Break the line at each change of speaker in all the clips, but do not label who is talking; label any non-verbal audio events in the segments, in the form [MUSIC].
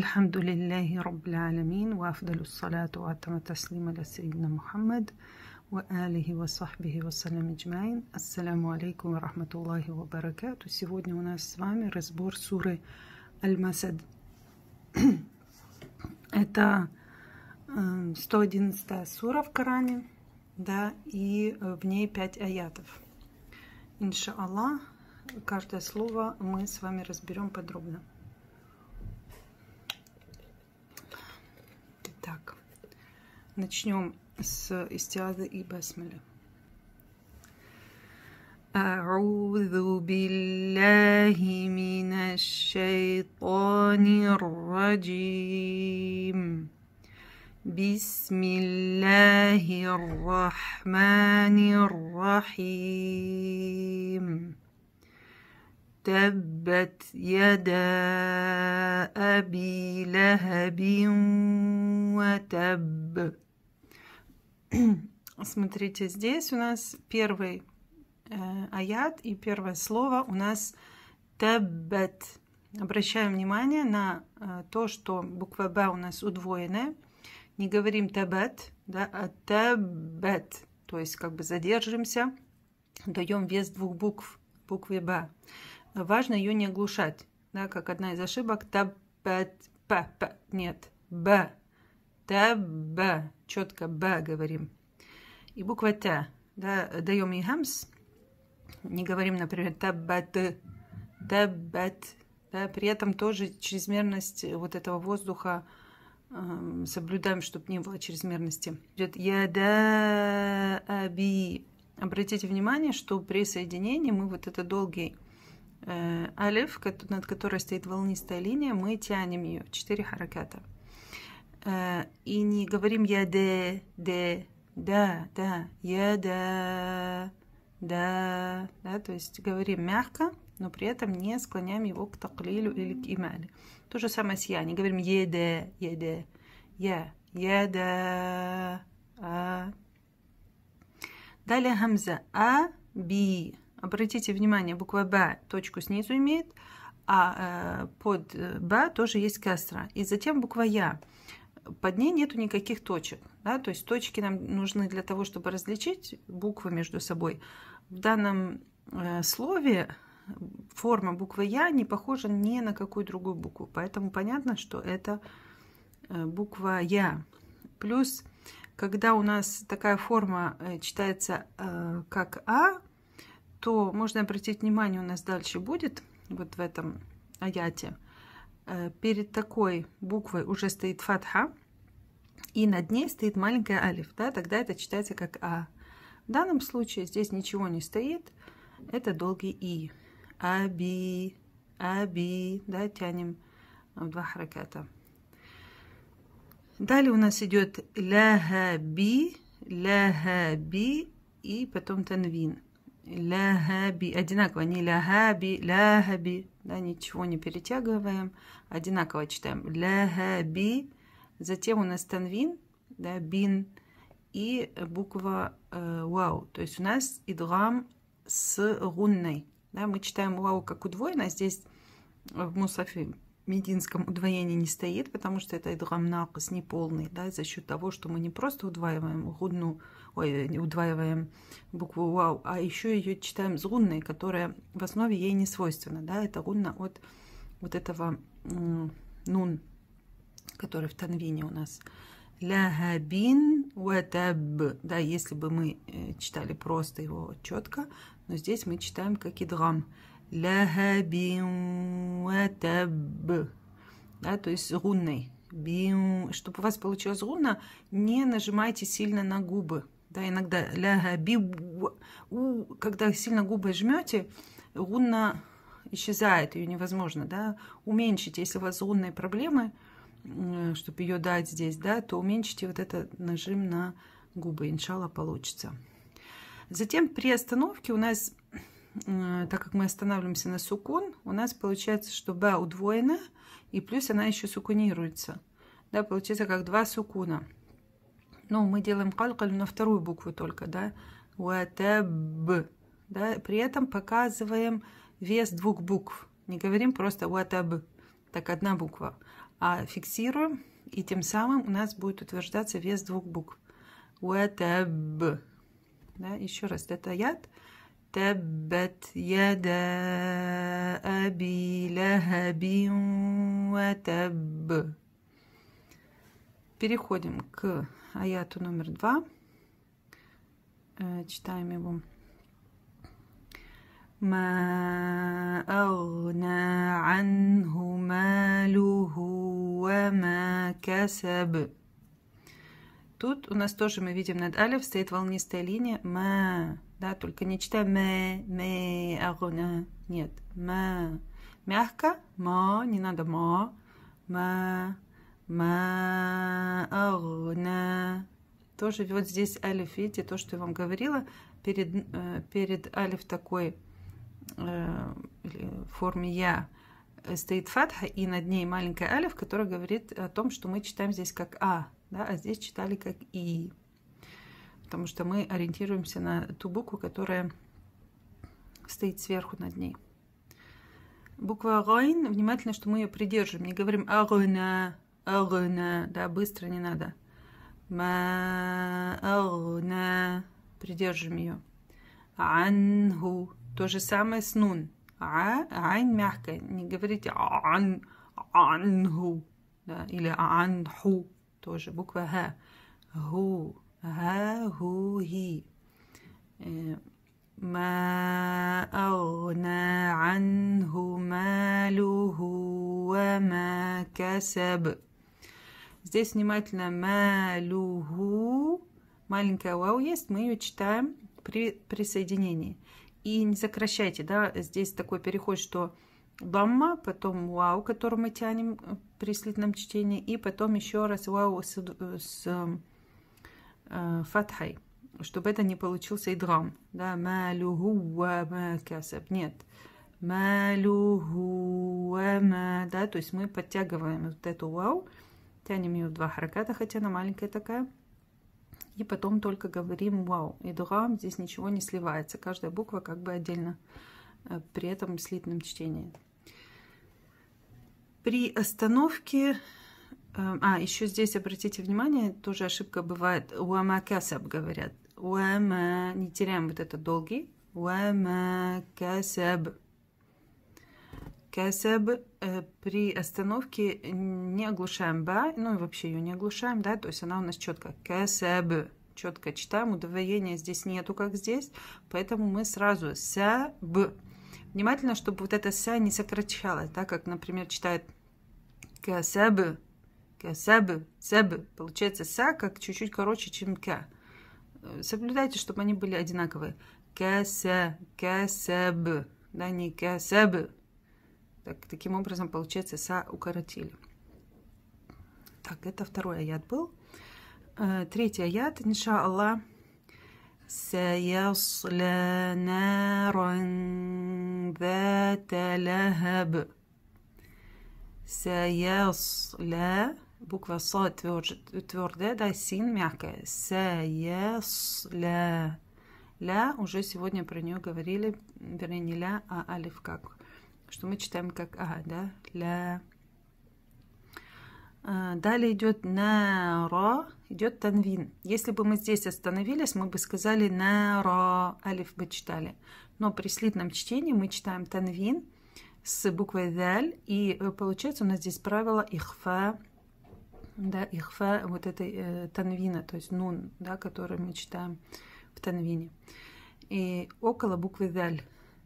الحمد لله رب العالمين وأفضل الصلاة وأتم التسليم على سيدنا محمد وآله وصحبه وسلم أجمعين السلام عليكم ورحمة الله وبركاته Сегодня у нас с вами разбор суры Аль-Масад. [CLEARS THROAT] Это 111 э, сура в Коране, да, и э, в ней 5 аятов. Иншаллах, каждое слово мы с вами разберем подробно. начнем с истиады и басмеля. أعوذ بالله من الشيطان الرجيم بسم الله الرحمن الرحيم تبت يدا أبي لهب وتب [CLEARS THROAT] Смотрите, здесь у нас первый э, аят и первое слово у нас таббет. Обращаем внимание на э, то, что буква Б у нас удвоенная. Не говорим таббет, да, а таббет. То есть как бы задержимся, даем вес двух букв, букве Б. Важно ее не оглушать, да, как одна из ошибок. Таббет, п, п, нет, Б, таббет четко Б говорим. И буква Т, да, даем и хамс, не говорим, например, табат, табат, да, при этом тоже чрезмерность вот этого воздуха э, соблюдаем, чтобы не было чрезмерности. Идет яда аби. Обратите внимание, что при соединении мы вот это долгий э, алиф, над которой стоит волнистая линия, мы тянем ее. Четыре хараката. Э, и не говорим я де, де, да, да, я да, да, да, то есть говорим мягко, но при этом не склоняем его к таклилю или к имали. То же самое с я, не говорим е е еде, я, еда, а. Далее хамза а, би. Обратите внимание, буква б точку снизу имеет, а э, под э, б тоже есть кастра. И затем буква я под ней нету никаких точек. Да? То есть точки нам нужны для того, чтобы различить буквы между собой. В данном э, слове форма буквы Я не похожа ни на какую другую букву. Поэтому понятно, что это э, буква Я. Плюс, когда у нас такая форма э, читается как А, то можно обратить внимание, у нас дальше будет вот в этом аяте – Э, перед такой буквой уже стоит фатха, и над ней стоит маленькая алиф, да, тогда это читается как а. В данном случае здесь ничего не стоит, это долгий и. Аби, аби, да, тянем в два хараката. Далее у нас идет ляхаби, ляхаби и потом танвин. Ляхаби, одинаково, не ляхаби, ляхаби, да, ничего не перетягиваем, одинаково читаем. Ля, би, затем у нас танвин, да, бин и буква э, вау. То есть у нас идрам с рунной. Да, мы читаем вау как удвоенно, а здесь в мусафе мединском удвоение не стоит, потому что это идрам накос неполный, да, за счет того, что мы не просто удваиваем гудну, ой, удваиваем букву «вау», а еще ее читаем с гунной, которая в основе ей не свойственна, да, это гунна от вот этого нун, который в танвине у нас. Лягабин уэтаб. Да, если бы мы э, читали просто его четко, но здесь мы читаем как идрам. Лягабин уэтаб. Да, то есть гунной. Чтобы у вас получилось гунна, не нажимайте сильно на губы да, иногда ля би у, когда сильно губы жмете, гунна исчезает, ее невозможно, да, уменьшить, если у вас гунные проблемы, чтобы ее дать здесь, да, то уменьшите вот этот нажим на губы, иншалла получится. Затем при остановке у нас, так как мы останавливаемся на сукон, у нас получается, что ба удвоена, и плюс она еще сукунируется. Да, получается как два сукуна ну, мы делаем калькаль на вторую букву только, да, уатаб, да, при этом показываем вес двух букв, не говорим просто уатаб, так одна буква, а фиксируем, и тем самым у нас будет утверждаться вес двух букв. Уатаб, да, еще раз, это яд, تبت يدا أبي لهب وتب Переходим к аяту номер два. Э, читаем его. ما أغنى عنه ماله وما كسب Тут у нас тоже мы видим над алев стоит волнистая линия ма, да, только не читаем мэ, мэ, агуна, нет, ма. Мягко, ма, не надо ма, ма, ма Маауна. Тоже вот здесь алиф, видите, то, что я вам говорила, перед, э, перед алиф такой э, форме я стоит фатха, и над ней маленькая алиф, которая говорит о том, что мы читаем здесь как а, да, а здесь читали как и. Потому что мы ориентируемся на ту букву, которая стоит сверху над ней. Буква Ройн, внимательно, что мы ее придерживаем. Не говорим Агойна, Агна, да, быстро не надо. Ма агна. Придержим ее. Ангу. То же самое с нун. А, айн мягкая. Не говорите ан, ангу. Да, или анху. Тоже буква г. Гу. Га, гу, ги. ما أغنى عنه ماله وما касаб Здесь внимательно малюгу. Маленькая вау есть, мы ее читаем при присоединении. И не сокращайте, да, здесь такой переход, что дамма, потом вау, который мы тянем э, при слитном чтении, и потом еще раз вау с, э, с э, фатхой, чтобы это не получился идрам. Да, малюгу ва Нет. Малюгу ма, да, то есть мы подтягиваем вот эту вау. Wow, Тянем ее в два хараката, хотя она маленькая такая. И потом только говорим «вау». И дурам здесь ничего не сливается. Каждая буква как бы отдельно э, при этом слитном чтении. При остановке... Э, а, еще здесь обратите внимание, тоже ошибка бывает. Уамакасаб говорят. Уама... Не теряем вот этот долгий. Уамакасаб. Кесеб э, при остановке не оглушаем ба, ну и вообще ее не оглушаем, да, то есть она у нас четко кесеб, четко читаем, удвоения здесь нету, как здесь, поэтому мы сразу ся б. Внимательно, чтобы вот это ся не сокращалось, да, как, например, читает кесеб, кесеб, себ, получается ся как чуть-чуть короче, чем к. Соблюдайте, чтобы они были одинаковые. Кеся, кесеб, да, не кесеб, так, таким образом, получается, са укоротили. Так, это второй аят был. Э, третий аят, инша Аллах. سيصلى نارا ذات لهب سيصلى буква са твердая, да, син мягкая. Саясля. Ля уже сегодня про нее говорили, вернее не ля, а алиф как что мы читаем как а, да, ля. А, далее идет нара, идет танвин. Если бы мы здесь остановились, мы бы сказали нара, алиф бы читали. Но при слитном чтении мы читаем танвин с буквой даль, и э, получается у нас здесь правило ихфа, да, ихфа вот этой э, танвина, то есть нун, да, который мы читаем в танвине. И около буквы даль.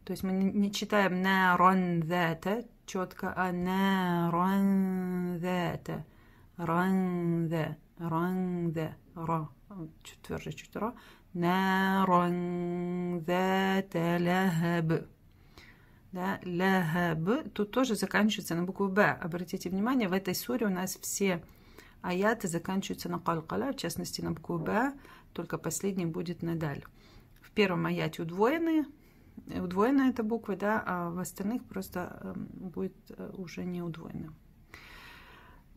То есть мы не читаем «нерон-вете» четко, а «нерон-вете». «Рон-ве», «ро», чуть тверже, чуть «ро». «Нерон-вете Да, лехеб тут тоже заканчивается на букву «б». Обратите внимание, в этой суре у нас все аяты заканчиваются на «калкала», в частности, на букву «б», только последний будет на даль. В первом аяте удвоенные удвоена эта буква, да, а в остальных просто эм, будет э, уже не удвоена.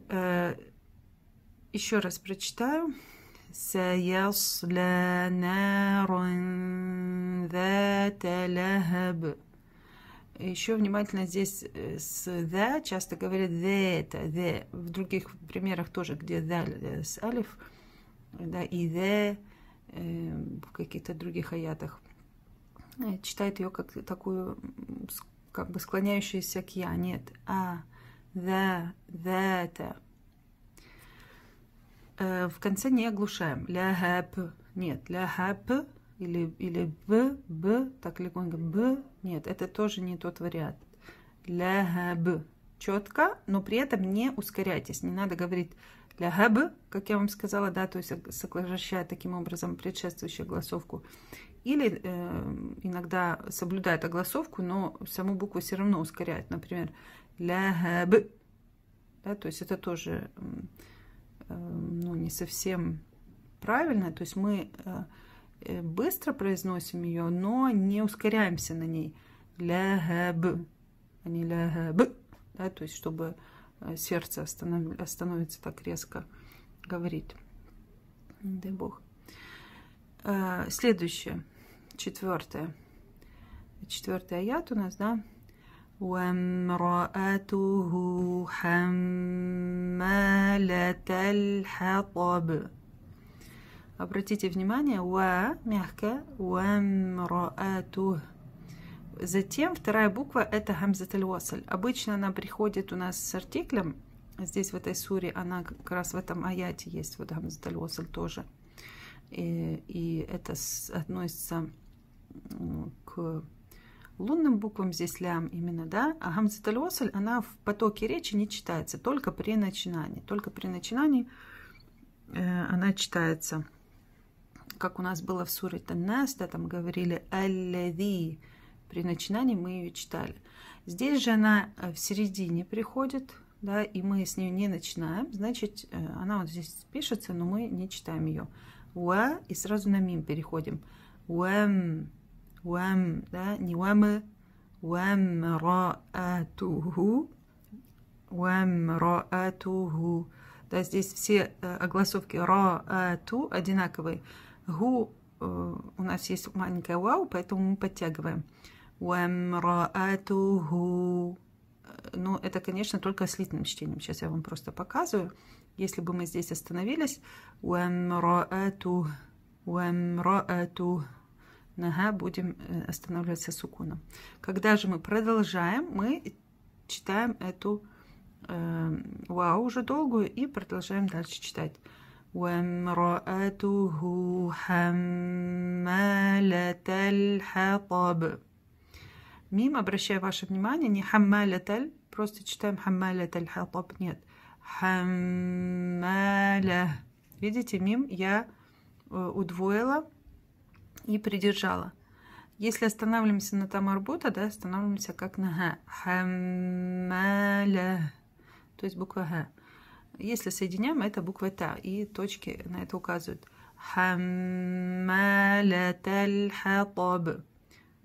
Э, еще раз прочитаю. سيصلى نارا ذات لهب еще внимательно здесь э, с the часто говорят the это the в других примерах тоже где the с алиф да и the в каких-то других аятах Э, читает ее как такую, как бы склоняющуюся к я. Нет. А, the, that. Э, в конце не оглушаем. Ля хэп. Нет. Ля хэп или, или б, б, так легонько б. Нет, это тоже не тот вариант. Ля хэб. Четко, но при этом не ускоряйтесь. Не надо говорить ля хэб, как я вам сказала, да, то есть сокращая таким образом предшествующую голосовку. Или э, иногда соблюдает огласовку, но саму букву все равно ускоряет. Например, ля б. Да, то есть это тоже э, ну, не совсем правильно. То есть мы э, быстро произносим ее, но не ускоряемся на ней. Ля б, а не ля б. Да, то есть чтобы э, сердце останов... остановится так резко говорить. Дай бог. Э, следующее четвертая. Четвертый аят у нас, да? وامرأته حمالة الحطب Обратите внимание, ва мягкая, вамраату. Затем вторая буква это хамзаталь Обычно она приходит у нас с артиклем. Здесь в этой суре она как раз в этом аяте есть, вот хамзаталь тоже. И, и это относится к лунным буквам здесь лям именно, да, а гамзаталь она в потоке речи не читается, только при начинании. Только при начинании э, она читается, как у нас было в суре Танеста, там говорили «Аллади». При начинании мы ее читали. Здесь же она э, в середине приходит, да, и мы с нее не начинаем. Значит, э, она вот здесь пишется, но мы не читаем ее. Уа, и сразу на мим переходим. Уэм, Уам, да, не уамы, уамраатуху, уамраатуху. Да, здесь все э, огласовки раату одинаковые. Гу э, у нас есть маленькая вау, поэтому мы подтягиваем. Уамраатуху. Э, ну, это, конечно, только слитным чтением. Сейчас я вам просто показываю. Если бы мы здесь остановились. Уамраату. Уамраату нога будем э, останавливаться сукуном. Когда же мы продолжаем, мы читаем эту э, вау уже долгую и продолжаем дальше читать. وامرأته حمالة الحطب Мим, обращаю ваше внимание, не хаммаляталь, просто читаем хаммаляталь хатаб, нет. Хаммаля. Видите, мим я э, удвоила и придержала. Если останавливаемся на тамарбота, да, останавливаемся как на ха. То есть буква х. Если соединяем, это буква та. И точки на это указывают.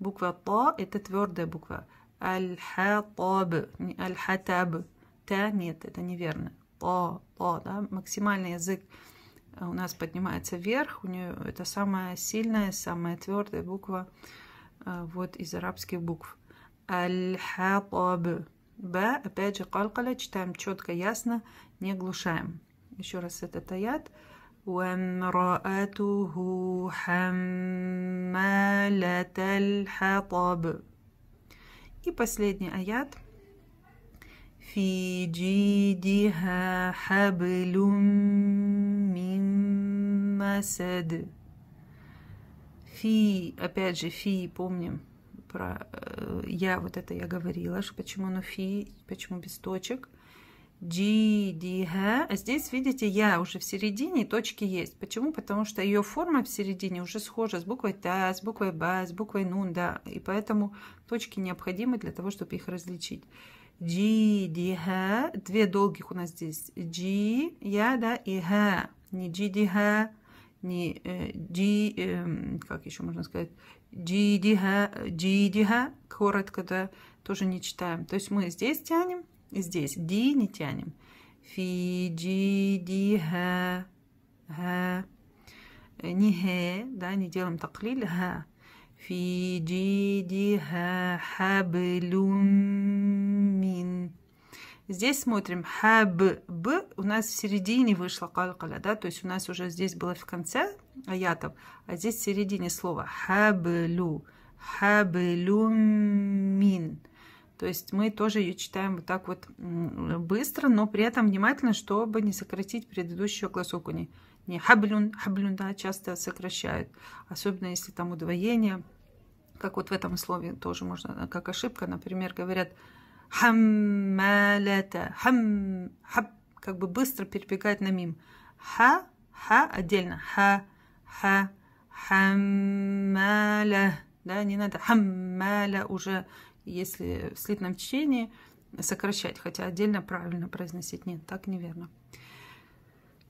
Буква та – это твердая буква. Аль-хатаб, не аль-хатаб. Та нет, это неверно. Та, та, да, максимальный язык а у нас поднимается вверх. У нее это самая сильная, самая твердая буква э, вот из арабских букв. Аль-Хатаб. Б, опять же, калкаля, читаем четко, ясно, не глушаем. Еще раз этот аят. وامرأته حمالة الحطب И последний аят. في جيدها حبل масад. Фи, опять же, фи, помним про э, я, вот это я говорила, что почему оно ну, фи, почему без точек. ди ди, ха. А здесь, видите, я уже в середине, точки есть. Почему? Потому что ее форма в середине уже схожа с буквой та, с буквой ба, с буквой нун, да. И поэтому точки необходимы для того, чтобы их различить. ди ди, ха. Две долгих у нас здесь. ди я, да, и ха. Не ди ди, ха не ди э, эм, как еще можно сказать, джидиха, джидиха, коротко, да, тоже не читаем. То есть мы здесь тянем, и здесь ди не тянем. Фи, ди ди, ха, ха. Не хе, да, не делаем таклиль, ха. Фи, ди ди, ха, хаблюм. Здесь смотрим хаб, б у нас в середине вышла калькаля, да, то есть у нас уже здесь было в конце аятов, а здесь в середине слова хаблю, хаблюмин. То есть мы тоже ее читаем вот так вот быстро, но при этом внимательно, чтобы не сократить предыдущую классовку. Не, не хаблюн, хаблюн, да, часто сокращают, особенно если там удвоение, как вот в этом слове тоже можно, как ошибка, например, говорят – Хаммалята. Хам, хаб, как бы быстро перебегает на мим. Ха, ха отдельно. Ха, ха, хаммаля. Да, не надо хаммаля уже, если в слитном чтении сокращать, хотя отдельно правильно произносить. Нет, так неверно.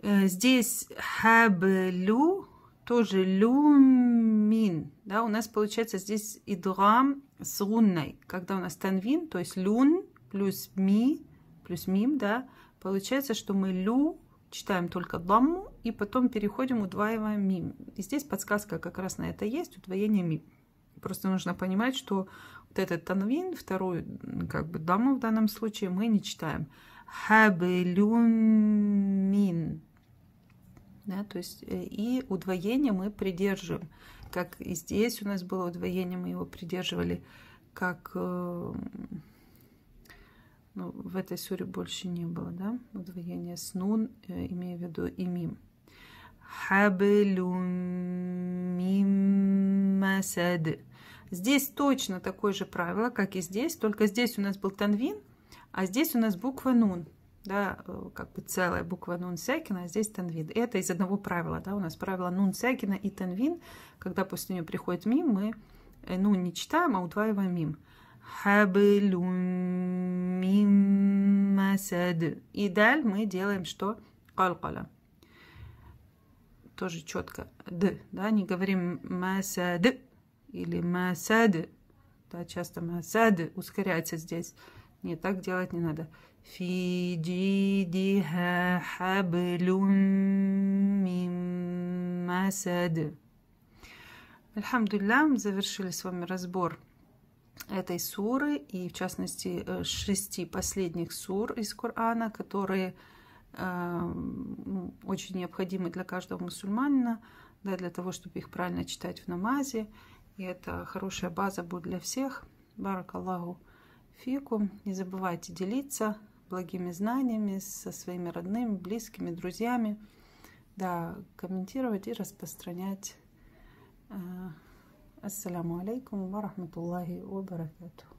Э, здесь хаблю, тоже люм мин. Да, у нас получается здесь идрам с лунной, Когда у нас танвин, то есть люн плюс ми, плюс мим, да, получается, что мы лю читаем только ламму и потом переходим, удваиваем мим. И здесь подсказка как раз на это есть, удвоение мим. Просто нужно понимать, что вот этот танвин, вторую как бы даму в данном случае мы не читаем. Хабелюн да, то есть, э, и удвоение мы придерживаем. Как и здесь у нас было удвоение, мы его придерживали, как э, ну, в этой суре больше не было, да, удвоение с нун, э, имея в виду и мим. Хабелюмимасад. Здесь точно такое же правило, как и здесь, только здесь у нас был танвин, а здесь у нас буква нун да, э, как бы целая буква нунсякина, а здесь тенвин. это из одного правила, да, у нас правило нун нунсякина и тенвин, когда после нее приходит мим, мы э, ну не читаем, а удваиваем мим. Хабилюм мим масад. И далее мы делаем что? Калкала. Тоже четко. Д, да, не говорим масад или масад. Да, часто масад ускоряется здесь. Нет, так делать не надо. Фи джидиха хаблюм мим масад. Альхамдулиллах, мы завершили с вами разбор этой суры и, в частности, э, шести последних сур из Корана, которые э, ну, очень необходимы для каждого мусульманина, да, для того, чтобы их правильно читать в намазе. И это хорошая база будет для всех. Баракаллаху. Аллаху фикум. Не забывайте делиться благими знаниями со своими родными, близкими, друзьями. Да, комментировать и распространять. Э, Ассаламу алейкум ва рахматуллахи ва баракатуху.